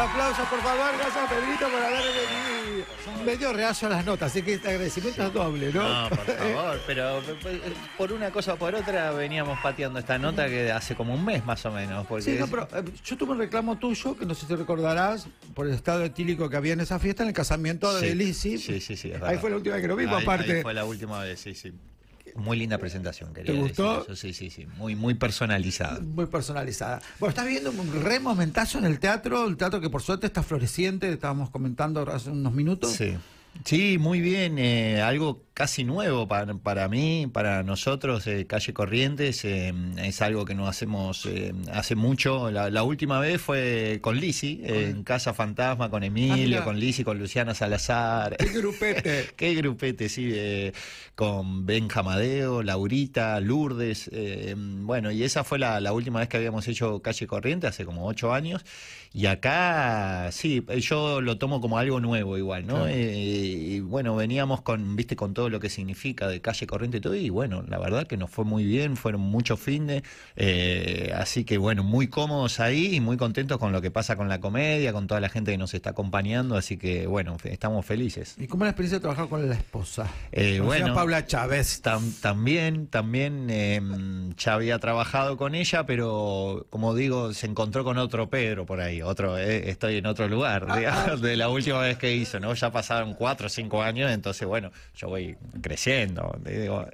Aplausos, por favor, gracias Pedrito por haber venido. dio reazo a las notas, así que este agradecimiento es doble, ¿no? No, por favor, pero eh, por una cosa o por otra veníamos pateando esta nota que hace como un mes más o menos. Porque sí, no, pero eh, yo tuve un reclamo tuyo, que no sé si recordarás, por el estado etílico que había en esa fiesta, en el casamiento de Lizzie. Sí, sí, sí. ahí fue la última vez que lo vimos, aparte. Ahí fue la última vez, sí, sí. Muy linda presentación, querido. ¿Te gustó? Sí, sí, sí. Muy, muy personalizada. Muy personalizada. Bueno, estás viendo un re momentazo en el teatro, el teatro que por suerte está floreciente, estábamos comentando hace unos minutos. Sí. Sí, muy bien. Eh, algo casi nuevo para, para mí, para nosotros, eh, Calle Corrientes, eh, es algo que no hacemos eh, hace mucho. La, última vez fue con Lisi, en Casa Fantasma, con ah, Emilio, con Lisi, con Luciana Salazar. ¡Qué grupete! ¡Qué grupete, sí! con Benjamadeo, Laurita, Lourdes. bueno, y esa fue la, última vez que habíamos hecho Calle Corrientes, hace como ocho años. Y acá, sí, yo lo tomo como algo nuevo igual, ¿no? y bueno, veníamos con, viste, con todo lo que significa de calle corriente y todo, y bueno, la verdad que nos fue muy bien, fueron muchos fines, eh, así que bueno, muy cómodos ahí y muy contentos con lo que pasa con la comedia, con toda la gente que nos está acompañando, así que bueno, estamos felices. ¿Y cómo la experiencia de trabajar con la esposa? Eh, bueno, Paula Chávez. también, también ya em, había trabajado con ella, pero como digo, se encontró con otro Pedro por ahí, otro, eh, estoy en otro lugar, ah, ah. de la última vez que hizo, ¿no? Ya pasaron cuatro o cinco años, entonces bueno, yo voy creciendo.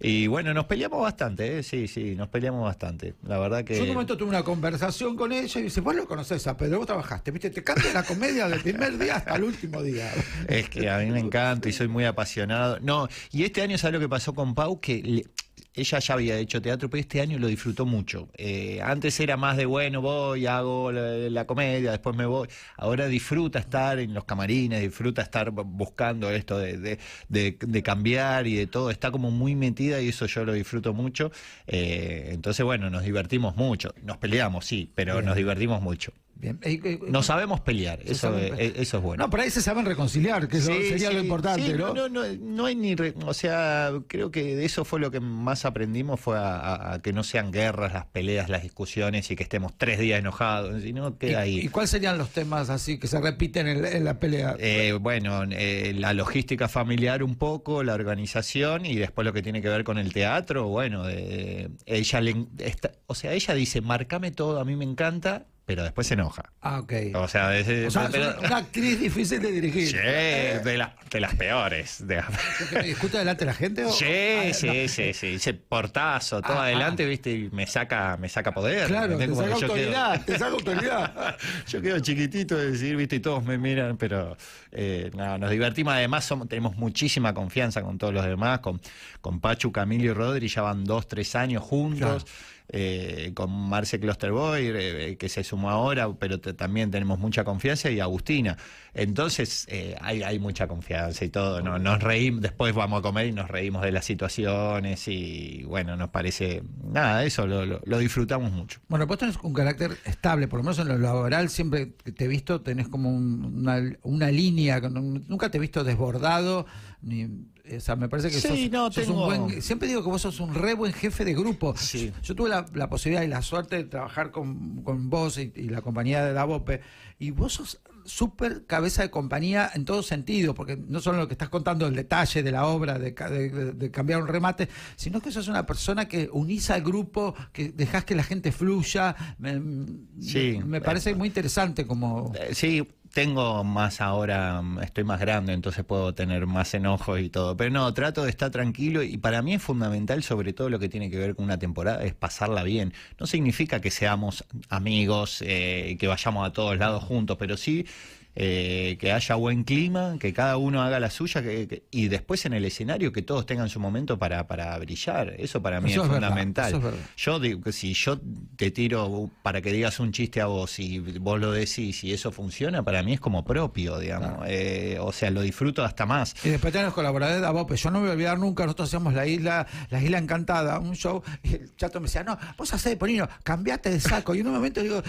y, bueno, nos peleamos bastante, ¿eh? sí, sí, nos peleamos bastante. La verdad que. Yo en un momento tuve una conversación con ella y dice, vos lo conocés a Pedro, vos trabajaste, viste, te cante la comedia del primer día hasta el último día. es que a mí me encanta y soy muy apasionado. No, y este año, ¿sabes lo que pasó con Pau? Que le, ella ya había hecho teatro, pero este año lo disfrutó mucho. Eh, antes era más de, bueno, voy, hago la, comedia, después me voy. Ahora disfruta estar en los camarines, disfruta estar buscando esto de, de, cambiar y de todo. Está como muy metida y eso yo lo disfruto mucho. Eh, entonces, bueno, nos divertimos mucho. Nos peleamos, sí, pero nos divertimos mucho. Eh, eh, no eh, sabemos pelear, eso, es, eso es bueno. No, para ahí se saben reconciliar, que eso sería lo importante, No, ¿no? No, hay ni. o sea, creo que de eso fue lo que más aprendimos: fue a, que no sean guerras, las peleas, las discusiones y que estemos tres días enojados, sino que ¿Y, ahí. ¿Y cuáles serían los temas así que se repiten en, la pelea? bueno, la logística familiar un poco, la organización y después lo que tiene que ver con el teatro. Bueno, ella le. o sea, ella dice: marcame todo, a mí me encanta pero después se enoja. Ah, ok. O sea, es, o sea es una actriz difícil de dirigir. Sí, de, las peores. De... de la gente? O... Sí, ah, sí, sí, sí, Dice portazo, todo ah, ah. adelante, ¿viste? Y me saca, me saca poder. Claro, te saca, autoridad, te saca autoridad, yo quedo chiquitito de decir, ¿viste? Y todos me miran, pero eh, nos divertimos. Además, tenemos muchísima confianza con todos los demás, con, con Pachu, Camilo y Rodri, ya van dos, tres años juntos. Eh, con Marce Klosterboy, eh, eh, que se sumó ahora, pero también tenemos mucha confianza, y Agustina. Entonces, hay, hay, mucha confianza y todo. ¿no? Nos reímos, después vamos a comer y nos reímos de las situaciones, y bueno, nos parece. Nada, eso lo, disfrutamos mucho. Bueno, vos tenés un carácter estable, por lo menos en lo laboral, siempre te he visto, tenés como una, una línea, nunca te he visto desbordado, ni eh, me parece que Siempre digo que vos sos un re buen jefe de grupo. Yo tuve la, posibilidad y la suerte de trabajar con, vos y, la compañía de Davope Y vos sos súper cabeza de compañía en todo sentido, porque no solo lo que estás contando, el detalle de la obra, de, cambiar un remate, sino que sos una persona que unís al grupo, que dejás que la gente fluya. Me, me parece muy interesante como... Eh, sí, tengo más ahora, mm, estoy más grande, entonces puedo tener más enojos y todo. Pero no, trato de estar tranquilo y para mí es fundamental, sobre todo lo que tiene que ver con una temporada, es pasarla bien. No significa que seamos amigos, eh, que vayamos a todos lados juntos, pero sí eh, que haya buen clima, que cada uno haga la suya y después en el escenario que todos tengan su momento para, brillar. Eso para mí es, fundamental. yo digo, que si yo te tiro para que digas un chiste a vos y vos lo decís y eso funciona, para mí es como propio, digamos. Eh, o sea, lo disfruto hasta más. Y después tenemos colaboradores vos, pues Yo no me voy a olvidar nunca, nosotros hacíamos la isla, la isla encantada, un show, y el chato me decía, no, vos hacés de ponino, cambiate de saco. Y en un momento digo,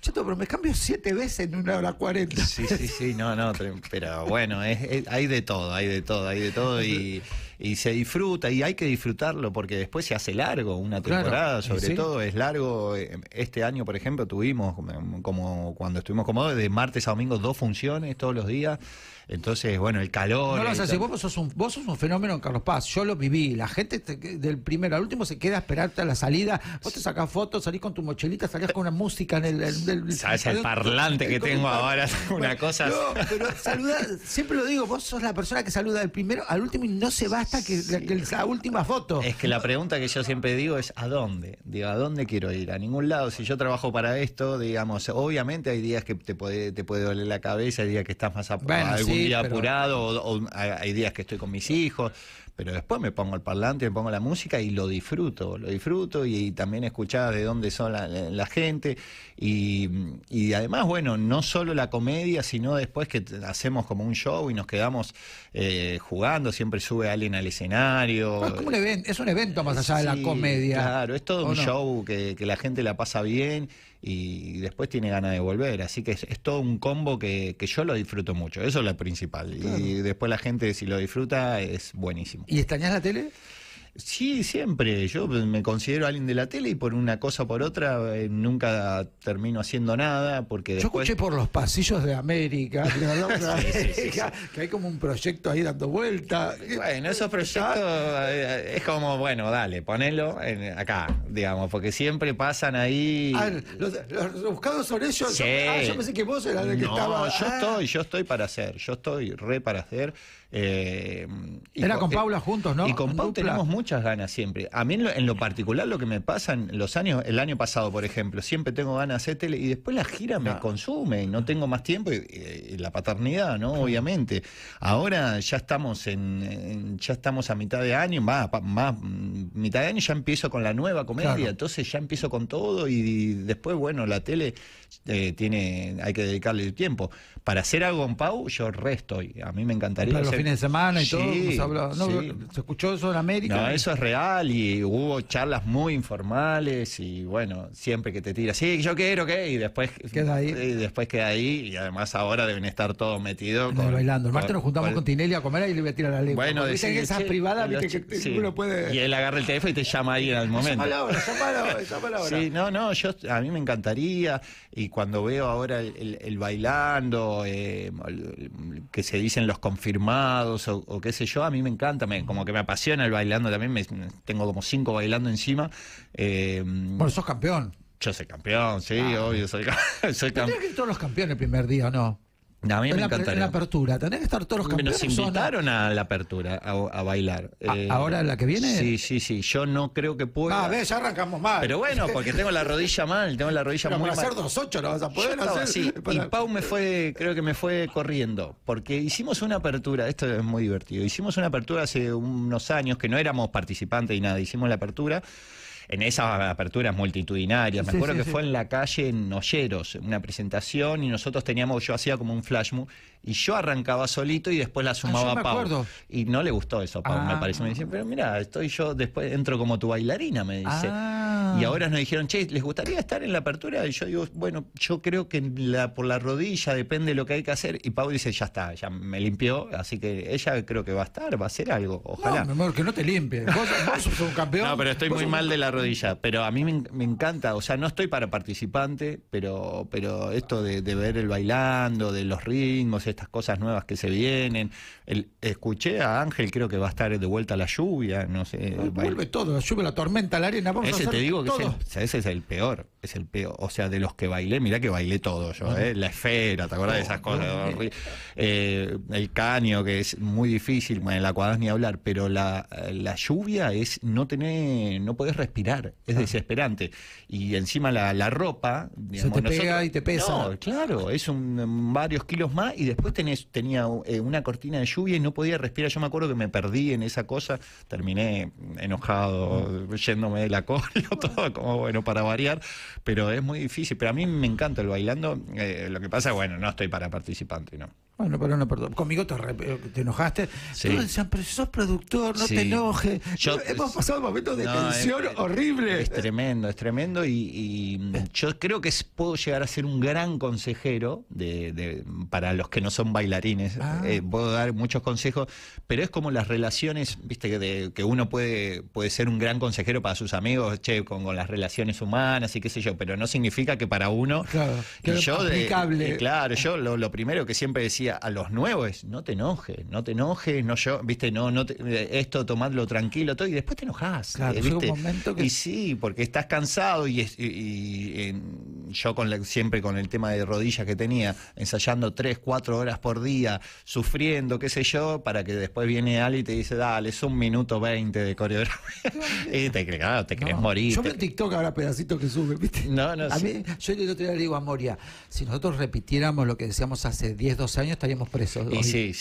chato, pero me cambio siete veces en una hora cuarenta. Sí, sí, sí, no, no, pero bueno, es, hay de todo, hay de todo, hay de todo y, y, se disfruta y hay que disfrutarlo porque después se hace largo una temporada, sobre todo es largo. Eh, este año, por ejemplo, tuvimos, como cuando estuvimos como de martes a domingo dos funciones todos los días. Entonces, bueno, el calor. No vos, sos un, vos sos un fenómeno en Carlos Paz. Yo lo viví. La gente del primero al último se queda a esperarte a la salida. Vos te sacás fotos, salís con tu mochilita, salís con una música en el. Sabes el, parlante que tengo ahora, una cosa. No, pero siempre lo digo, vos sos la persona que saluda del primero al último y no se basta que, la última foto. Es que la pregunta que yo siempre digo es: ¿a dónde? Digo, ¿a dónde quiero ir? A ningún lado. Si yo trabajo para esto, digamos, obviamente hay días que te puede, te puede doler la cabeza, hay días que estás más apagado un día apurado, o, hay días que estoy con mis hijos, pero después me pongo el parlante, me pongo la música y lo disfruto, lo disfruto y, también escuchar de dónde son la, gente. Y, además, bueno, no solo la comedia, sino después que hacemos como un show y nos quedamos eh, jugando, siempre sube alguien al escenario. es, un eh, evento, es un evento más allá de la comedia. Claro, es todo un show que la gente la pasa bien y después tiene ganas de volver. Así que es, todo un combo que, que, yo lo disfruto mucho, eso es lo principal. Y después la gente si lo disfruta es buenísimo. ¿Y extrañas la tele? Sí, siempre. Yo me considero alguien de la tele y por una cosa o por otra eh, nunca termino haciendo nada porque después... Yo escuché por los pasillos de América, que hay como un proyecto ahí dando vuelta. Bueno, esos proyectos eh, es como, bueno, dale, ponelo en, acá, digamos, porque siempre pasan ahí... Ah, los, buscados son ellos. Yo, ah, yo pensé que vos eras el que no, yo ah. estoy, yo estoy para hacer, yo estoy re para hacer. Eh, Era con, eh, Paula juntos, ¿no? Y con Paula tenemos muchas ganas siempre. A mí en lo, particular lo que me pasa los años, el año pasado, por ejemplo, siempre tengo ganas de hacer tele y después la gira me ah. consume y no tengo más tiempo y, eh, la paternidad, ¿no? Obviamente. Ahora ya estamos ya estamos a mitad de año, más, más mitad de año ya empiezo con la nueva comedia, entonces ya empiezo con todo y, después, bueno, la tele eh, tiene, hay que dedicarle el tiempo. Para hacer algo en Pau, yo resto, a mí me encantaría. los fines de semana y todo, se, escuchó eso en América. No, eso es real y hubo charlas muy informales y bueno, siempre que te tiras, sí, yo quiero que, y después queda ahí. Y después queda ahí y además ahora deben estar todos metidos. Con, bailando. El martes nos juntamos con, Tinelli a comer y le voy a tirar la lengua. Bueno, esas privadas, que, puede. Y él agarra el teléfono y te llama ahí en el momento. Sí, no, no, yo, a mí me encantaría y cuando veo ahora el, bailando, eh, que se dicen los confirmados o, qué sé yo, a mí me encanta, me, como que me apasiona el bailando también, tengo como cinco bailando encima. Eh, bueno, sos campeón. Yo soy campeón, sí, ah, obvio, soy, soy campeón. que todos los campeones el primer día no? A mí me encantaría. la apertura, tendrían que estar todos los campeones. Nos invitaron a la apertura, a, bailar. Eh, ¿Ahora la que viene? Sí, sí, sí. Yo no creo que pueda. Ah, ves, ya arrancamos mal. Pero bueno, porque tengo la rodilla mal, tengo la rodilla Pero muy para mal. hacer dos ocho no vas a poder hacer. Sí. Y Pau me fue, creo que me fue corriendo, porque hicimos una apertura, esto es muy divertido, hicimos una apertura hace unos años que no éramos participantes y nada, hicimos la apertura en esas aperturas multitudinarias. Me acuerdo que fue en la calle en una presentación, y nosotros teníamos, yo hacía como un flash move, y yo arrancaba solito y después la ah, sumaba a Pau. Y no le gustó eso Pau, me ah. parece. Me dice, pero mira, estoy yo, después entro como tu bailarina, me dice. Ah. Y ahora nos dijeron, che, ¿les gustaría estar en la apertura? Y yo digo, bueno, yo creo que la, por la rodilla depende de lo que hay que hacer. Y Pau dice, ya está, ya me limpió, así que ella creo que va a estar, va a hacer algo, ojalá. No, mi que no te limpie. Vos, sos un campeón. No, pero estoy muy mal de la rodilla, pero a mí me, encanta, o sea, no estoy para participante, pero, pero esto de, ver el bailando, de los ritmos, estas cosas nuevas que se vienen. El, escuché a Ángel, creo que va a estar de vuelta la lluvia, no sé. vuelve todo, la lluvia, la tormenta, la arena, vamos ese a hacer te digo que ese es el peor, es el peor, o sea, de los que bailé, mira que bailé todo yo, ¿eh? la esfera, ¿te acuerdas de esas oh, cosas? Eh, el caño, que es muy difícil, en la cuadra ni hablar, pero la, la lluvia es no tener, no podés respirar es desesperante. Y encima la, ropa... Se te pega y te pesa. claro, es un, varios kilos más y después tenés, tenía eh, una cortina de lluvia y no podía respirar. Yo me acuerdo que me perdí en esa cosa, terminé enojado, mm. yéndome de la coreo, todo como bueno, para variar, pero es muy difícil. Pero a mí me encanta el bailando, eh, lo que pasa, bueno, no estoy para participante, ¿no? Bueno, perdón, perdón. Conmigo te, eh, enojaste. Sí. decían, pero sos productor, no te enojes. Hemos pasado momentos de tensión horribles horrible. Es tremendo, es tremendo. Y, yo creo que puedo llegar a ser un gran consejero de, para los que no son bailarines. Ah. Eh, puedo dar muchos consejos, pero es como las relaciones, viste, que, uno puede, puede ser un gran consejero para sus amigos, che, con, las relaciones humanas y qué sé yo, pero no significa que para uno. Claro, Que yo, de, eh, claro yo lo, lo primero que siempre decía a los nuevos, no te enojes, no te enojes, no yo, viste, no, no eh, esto tomadlo tranquilo, todo, y después te enojas. Claro, eh, Un momento Y sí, porque estás cansado y, yo con siempre con el tema de rodillas que tenía, ensayando tres, cuatro horas por día, sufriendo, qué sé yo, para que después viene Ali y te dice, dale, es un minuto veinte de coreografía. y te, claro, ah, te morir. Yo te... TikTok ahora pedacito que sube, ¿viste? No, no, a mí, Yo te digo a Moria, si nosotros repitiéramos lo que decíamos hace 10, 12 años, estaríamos presos.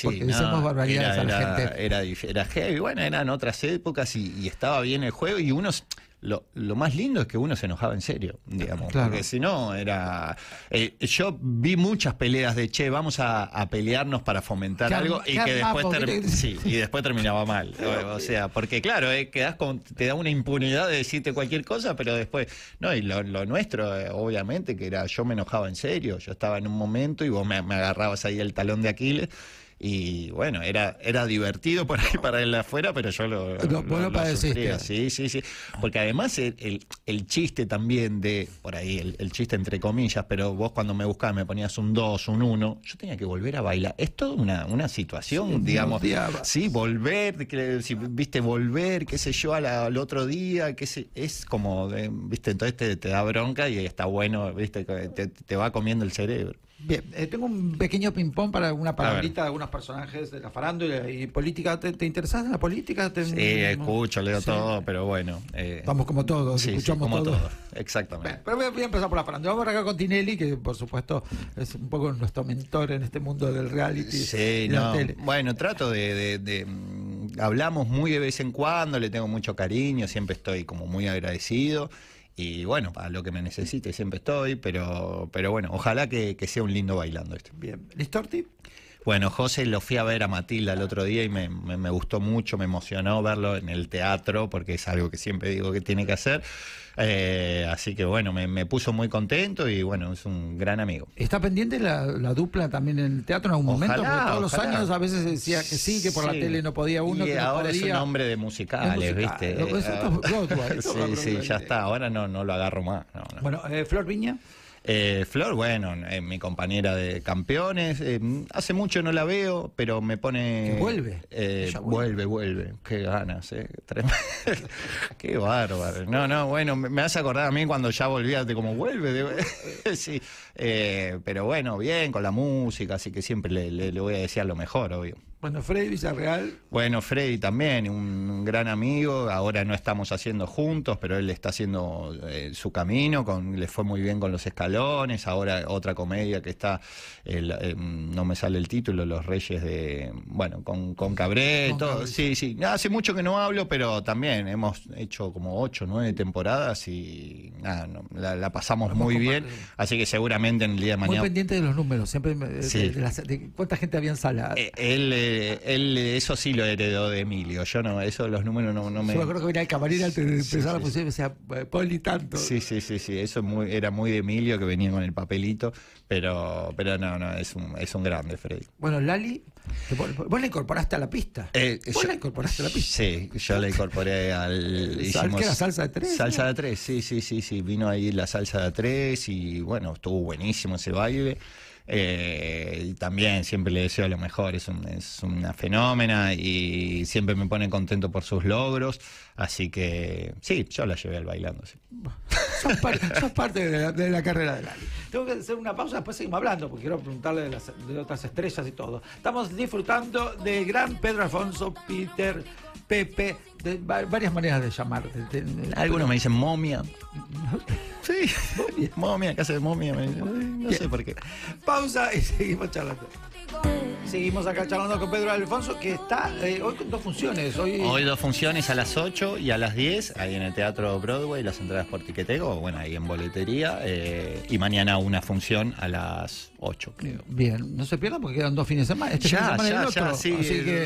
porque no, barbaridades a la gente. Era, heavy bueno, eran otras épocas y, y, estaba bien el juego y unos lo, lo, más lindo es que uno se enojaba en serio, digamos. Porque si no, era. Eh, yo vi muchas peleas de che, vamos a, pelearnos para fomentar algo y que después, terminaba mal. o sea, porque claro, eh, te da una impunidad de decirte cualquier cosa, pero después. No, y lo, nuestro, eh, obviamente, que era yo me enojaba en serio. Yo estaba en un momento y vos me, me agarrabas ahí el talón de Aquiles y bueno, era, era divertido por ahí para él afuera, pero yo lo. No, lo, lo, Sí, sí, sí. Porque además el, el, chiste también de. Por ahí, el, chiste entre comillas, pero vos cuando me buscabas me ponías un 2, un 1, yo tenía que volver a bailar. Es toda una, una situación, digamos. Sí, volver, si, viste, volver, qué sé yo, al, otro día, qué Es como, viste, entonces te, te, da bronca y está bueno, viste, te, te va comiendo el cerebro. Bien, eh, tengo un pequeño ping-pong para una palabrita de algunos personajes de la farándula y política. ¿Te, interesas en la política? sí, escucho, leo todo, pero bueno. Eh, Vamos como todos, escuchamos sí, como todos, Exactamente. pero voy a, empezar por la farándula. Vamos a con Tinelli, que por supuesto es un poco nuestro mentor en este mundo del reality. Sí, Bueno, trato de, de, de mm, hablamos muy de vez en cuando, le tengo mucho cariño, siempre estoy como muy agradecido y bueno, para lo que me necesite siempre estoy, pero, pero bueno, ojalá que, sea un lindo bailando esto. Bien. ¿Listorti? Bueno, José lo fui a ver a Matilda el otro día y me, gustó mucho, me emocionó verlo en el teatro, porque es algo que siempre digo que tiene que hacer. Eh, así que bueno, me, puso muy contento y bueno, es un gran amigo. ¿Está pendiente la, dupla también en el teatro en algún momento? Porque todos los años a veces decía que sí, que por la tele no podía uno. ahora es un hombre de musicales, ¿viste? sí, sí, ya está. Ahora no, no lo agarro más. bueno, eh, Flor Viña. Eh, Flor, bueno, eh, mi compañera de campeones, eh, hace mucho no la veo, pero me pone... Eh, vuelve? vuelve. vuelve, qué ganas, eh. qué bárbaro. No, no, bueno, me, hace acordar a mí cuando ya volvías de como vuelve. sí, pero bueno, bien, con la música, así que siempre le, le voy a decir lo mejor, obvio. Bueno, Freddy Villarreal. Bueno, Freddy también, un gran amigo. Ahora no estamos haciendo juntos, pero él está haciendo eh, su camino. Con, le fue muy bien con los escalones. Ahora otra comedia que está, em, no me sale el título, Los Reyes de. Bueno, con, con Sí, sí. Hace mucho que no hablo, pero también hemos hecho como ocho, nueve temporadas y la, pasamos muy bien. Así que seguramente en el día de mañana. Muy pendiente de los números, siempre. Eh, de, ¿Cuánta gente había en sala? Eh, él eh, él eso sí lo heredó de Emilio. Yo no, eso los números no, me. Yo me acuerdo que venía el camarín antes de empezar la función y sea Poli tanto. Sí, sí, sí, sí. Eso era muy de Emilio que venía con el papelito, pero, pero no, no, es un, es un grande, Freddy. Bueno, Lali, vos la incorporaste a la pista. Eh, yo, la incorporaste a la pista. Sí, yo la incorporé al. Hicimos, salsa de tres? Salsa de tres, sí, sí, sí, sí. Vino ahí la salsa de tres y bueno, estuvo buenísimo ese baile. Eh, también siempre le deseo lo mejor, es, un, es una fenómena y siempre me pone contento por sus logros. Así que sí, yo la llevé al bailando. Eso Sos, parte de la, carrera de Lali. Tengo que hacer una pausa, después seguimos hablando, porque quiero preguntarle de, las, de otras estrellas y todo. Estamos disfrutando de gran Pedro Alfonso Peter. Pepe, varias maneras de llamarte. Algunos me dicen momia. sí, momia, momia casa de momia. Me dicen, no sé por qué. Pausa y seguimos charlando seguimos acá charlando con Pedro Alfonso, que está eh, hoy con dos funciones. Hoy... dos funciones a las 8 y a las 10, ahí en el Teatro Broadway, las entradas por Tiquetego, bueno, ahí en boletería, eh, y mañana una función a las 8, Bien, no se pierdan porque quedan dos fines de semana. Este ya, ya, ya, sí,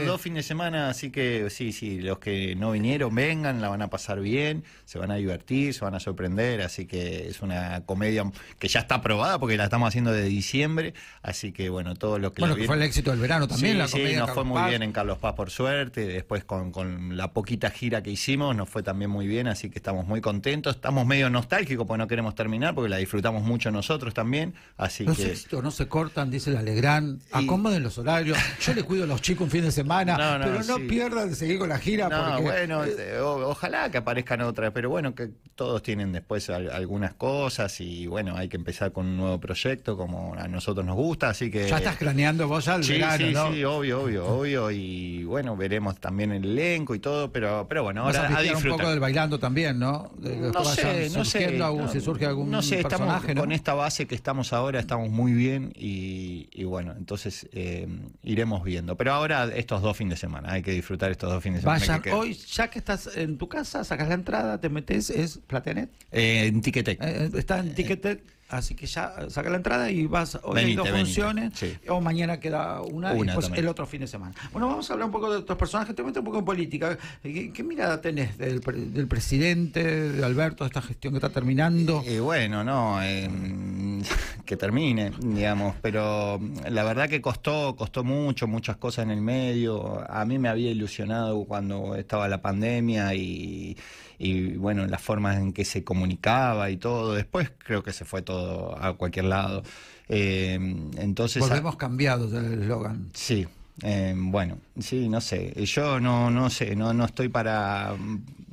dos fines de semana, así que sí, sí, los que no vinieron, vengan, la van a pasar bien, se van a divertir, se van a sorprender, así que es una comedia que ya está aprobada porque la estamos haciendo de diciembre, así que bueno, todos los que... Bueno, que fue el éxito verano también. Sí, la nos fue muy bien en Carlos Paz, por suerte. Después con, la poquita gira que hicimos, nos fue también muy bien, así que estamos muy contentos. Estamos medio nostálgicos porque no queremos terminar, porque la disfrutamos mucho nosotros también. Así que... no se cortan, dice la alegrán, Acomoden los horarios. Yo les cuido a los chicos un fin de semana, pero no pierdan de seguir con la gira. bueno, eh, este, ojalá que aparezcan otras, pero bueno, que todos tienen después algunas cosas y bueno, hay que empezar con un nuevo proyecto como a nosotros nos gusta, así que... Ya estás craneando vos al sí, sí, obvio, obvio, obvio. Y bueno, veremos también el elenco y todo, pero, pero bueno, ahora a, disfrutar. un poco del bailando también, ¿no? no, sé, no sé, si surge algún no sé, estamos, con esta base que estamos ahora estamos muy bien y, bueno, entonces eh, iremos viendo. Pero ahora estos dos fines de semana, hay que disfrutar estos dos fines de semana. Vaya, hoy, ya que estás en tu casa, sacas la entrada, te metes, ¿es Platenet? Eh, en Ticketek. Eh, eh, está en Ticketek Así que ya eh, saca la entrada y vas hoy hay dos funciones, o mañana queda una, y el otro fin de semana. Bueno, vamos a hablar un poco de otros personajes, te un poco en política. Eh, ¿Qué, mirada tenés del, presidente, de Alberto, de esta gestión que está terminando? Eh, bueno, no, em, que termine, digamos, pero mm, la verdad que costó, costó mucho, muchas cosas en el medio. A mí me había ilusionado cuando estaba la pandemia y y bueno, las formas en que se comunicaba y todo. Después creo que se fue todo a cualquier lado. Eh, entonces. Volvemos cambiados del eslogan. Sí. Eh, bueno, sí, no sé. Yo no, no sé, no, no estoy para.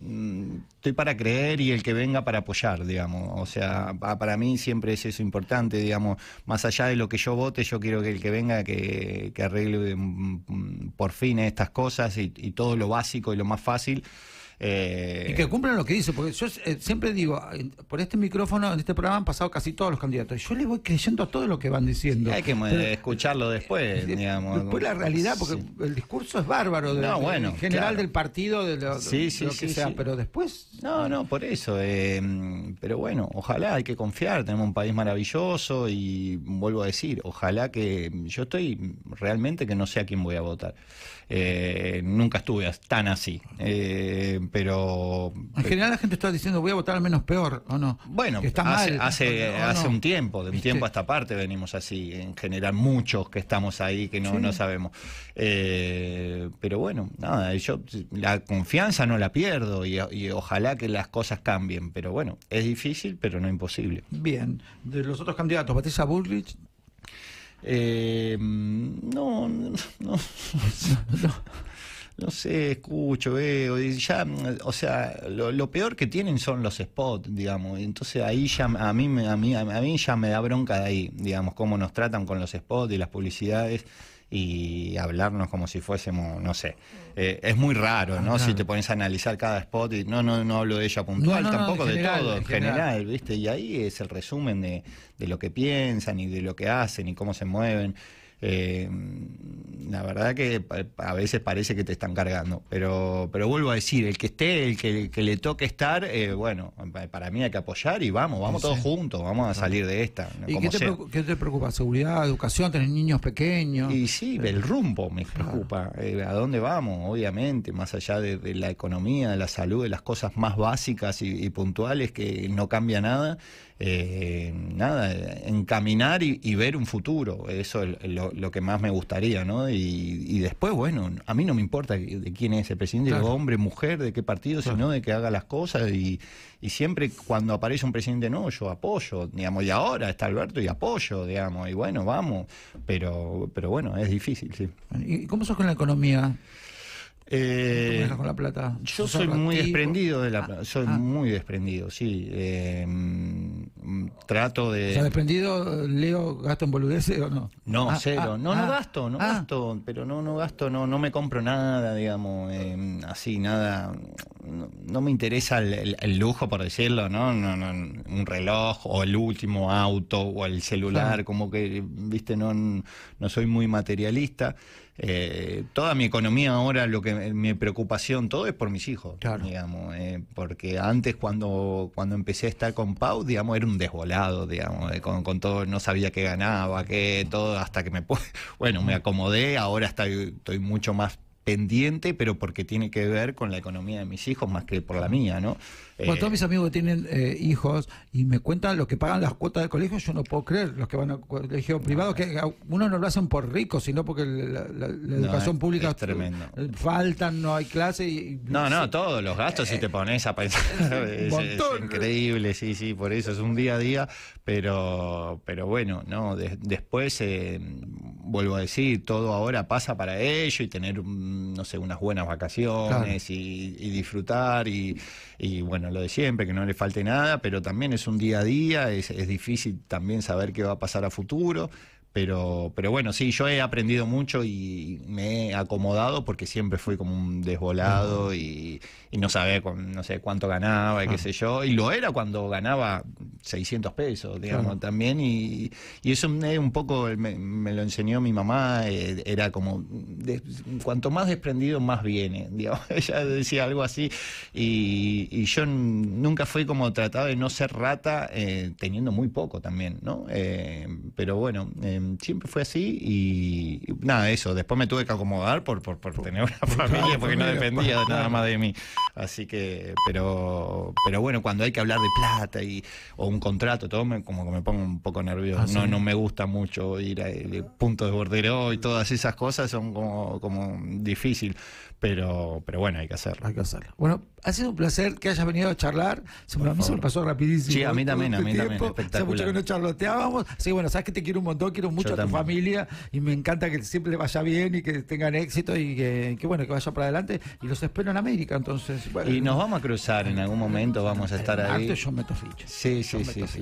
Mm, estoy para creer y el que venga para apoyar, digamos. O sea, para mí siempre es eso importante, digamos. Más allá de lo que yo vote, yo quiero que el que venga que, arregle mm, mm, por fin estas cosas y todo lo básico y lo más fácil. Eh, y que cumplan lo que dice, porque yo eh, siempre digo, eh, por este micrófono, en este programa han pasado casi todos los candidatos. Yo le voy creyendo a todo lo que van diciendo. hay que escucharlo después, digamos. Después la realidad, porque el discurso es bárbaro, de, general del partido, de de lo que sea. Pero después. No, no, por eso. Em, pero bueno, ojalá, hay que confiar. Tenemos un país maravilloso y vuelvo a decir, ojalá que. Yo estoy realmente que no sé a quién voy a votar. Eh, nunca estuve tan así. Eh, pero. En general la gente está diciendo voy a votar al menos peor, ¿o no? Bueno, está hace, hace, un tiempo, de un tiempo a esta parte venimos así. En general, muchos que estamos ahí que no, no sabemos. Eh, pero bueno, nada, yo la confianza no la pierdo y, y ojalá que las cosas cambien. Pero bueno, es difícil, pero no imposible. Bien. De los otros candidatos, Patricia Bullrich eh, no, no, no, sé, escucho, veo, ya, o sea, lo, lo, peor que tienen son los spots, digamos, entonces ahí ya a mí, a mí, a mí ya me da bronca de ahí, digamos, cómo nos tratan con los spots y las publicidades y hablarnos como si fuésemos, no sé. Eh, es muy raro, ¿no? Si te pones a analizar cada spot y no, no, no hablo de ella puntual, tampoco de, todo, en general. ¿viste? Y ahí es el resumen de, de lo que piensan y de lo que hacen y cómo se mueven eh, la verdad que a veces parece que te están cargando. Pero, pero vuelvo a decir, el que esté, el que, le toque estar, eh, bueno, para mí hay que apoyar y vamos, vamos todos juntos, vamos a salir de esta. ¿Y qué te, preocupa? ¿Seguridad, educación? tener niños pequeños? Y sí, eh. el rumbo me preocupa. Eh, ¿A dónde vamos? Obviamente, más allá de, la economía, de la salud, de las cosas más básicas y puntuales que no cambia nada eh, nada, encaminar y, ver un futuro. Eso es lo, que más me gustaría, ¿no? Y, después, bueno, a mí no me importa de quién es el presidente, hombre, mujer, de qué partido, sino de que haga las cosas. Y, siempre cuando aparece un presidente no, yo apoyo, digamos, y ahora está Alberto y apoyo, digamos, y bueno, vamos. Pero, pero bueno, es difícil, sí. ¿Y cómo sos con la economía? Eh, con la plata? Yo soy muy desprendido de la ah, plata, soy ah. muy desprendido, sí. Eh, Mm, trato de. ¿Se ha desprendido, Leo, gasto en boludeces o no? No, ah, cero. Ah, no, no ah, gasto, no gasto, pero no, no gasto, no, no me compro nada, digamos, em, así, nada. No, me interesa el, lujo, por decirlo, ¿no? No, ¿no? Un reloj o el último auto o el celular, como que, viste, no, no soy muy materialista. Eh, toda mi economía ahora, lo que eh, mi preocupación, todo es por mis hijos, digamos, eh, porque antes cuando, cuando empecé a estar con Pau, digamos, era un desvolado, digamos, con, todo, no sabía qué ganaba, qué, todo, hasta que me, bueno, me acomodé, ahora estoy, estoy mucho más pendiente, pero porque tiene que ver con la economía de mis hijos más que por la mía, ¿no? todos mis eh, amigos tienen eh, hijos y me cuentan los que pagan las cuotas del colegio, yo no puedo creer, los que van a colegio privado, que uno no lo hacen por ricos, sino porque la, educación pública es tremendo. Eh, faltan, no hay clase. Y, no, no, todos los gastos si te pones a pensar, es, increíble, sí, sí, por eso es un día a día, pero, pero bueno, no, después vuelvo a decir, todo ahora pasa para ello y tener, mm, no sé, unas buenas vacaciones y, y, disfrutar y, y, bueno, lo de siempre, que no le falte nada, pero también es un día a día, es, es difícil también saber qué va a pasar a futuro. Pero, pero bueno, sí, yo he aprendido mucho y me he acomodado porque siempre fui como un desvolado y, no sabía no sé cuánto ganaba y qué sé yo. Y lo era cuando ganaba 600 pesos, digamos, también. Y, eso un poco me, lo enseñó mi mamá. Eh, era como, cuanto más desprendido, más viene. Ella decía algo así. Y, yo nunca fui como tratado de no ser rata eh, teniendo muy poco también, ¿no? Eh, pero bueno, eh, siempre fue así y, nada, eso. Después me tuve que acomodar por, por, por tener una familia, porque no dependía de nada más de mí. Así que, pero, pero bueno, cuando hay que hablar de plata y, o un contrato, todo me, como que me pongo un poco nervioso. Ah, no, no me gusta mucho ir al punto de bordero y todas esas cosas son como, como difícil. Pero, pero bueno, hay que hacerlo. Hay que hacerlo. Bueno, ha sido un placer que hayas venido a charlar. a mí se me pasó rapidísimo. Sí, a mí también, a este mí también. Espectacular. Hace mucho que no charloteábamos. Así que bueno, sabes que te quiero un montón, quiero mucho a tu familia y me encanta que siempre le vaya bien y que tengan éxito y que bueno, que vaya para adelante. Y los espero en América entonces y nos vamos a cruzar en algún momento, vamos a estar ahí. Antes yo meto ficha. Sí, sí, sí, sí,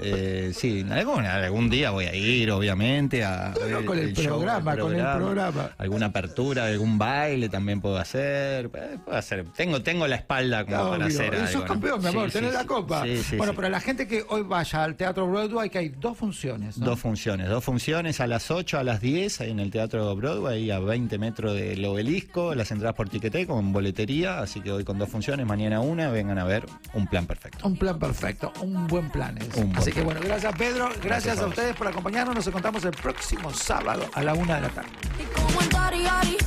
eh, sí, sí, sí, algún, día voy a ir, obviamente, a con el, programa, con el programa. Alguna apertura, algún baile también puedo hacer. Eh, puedo hacer. Tengo, tengo la espalda como para hacer. sos campeón, amor, tenés la copa. bueno, pero la gente que hoy vaya al Teatro Broadway, que hay dos funciones. Dos funciones, dos funciones a las 8, a las 10, ahí en el Teatro Broadway, a 20 metros del obelisco, las entradas por tiquete con boletería, así que hoy con dos funciones, mañana una, vengan a ver un plan perfecto. Un plan perfecto, un buen plan. Así que bueno, gracias Pedro, gracias, a, ustedes por acompañarnos, nos encontramos el próximo sábado a la una de la tarde.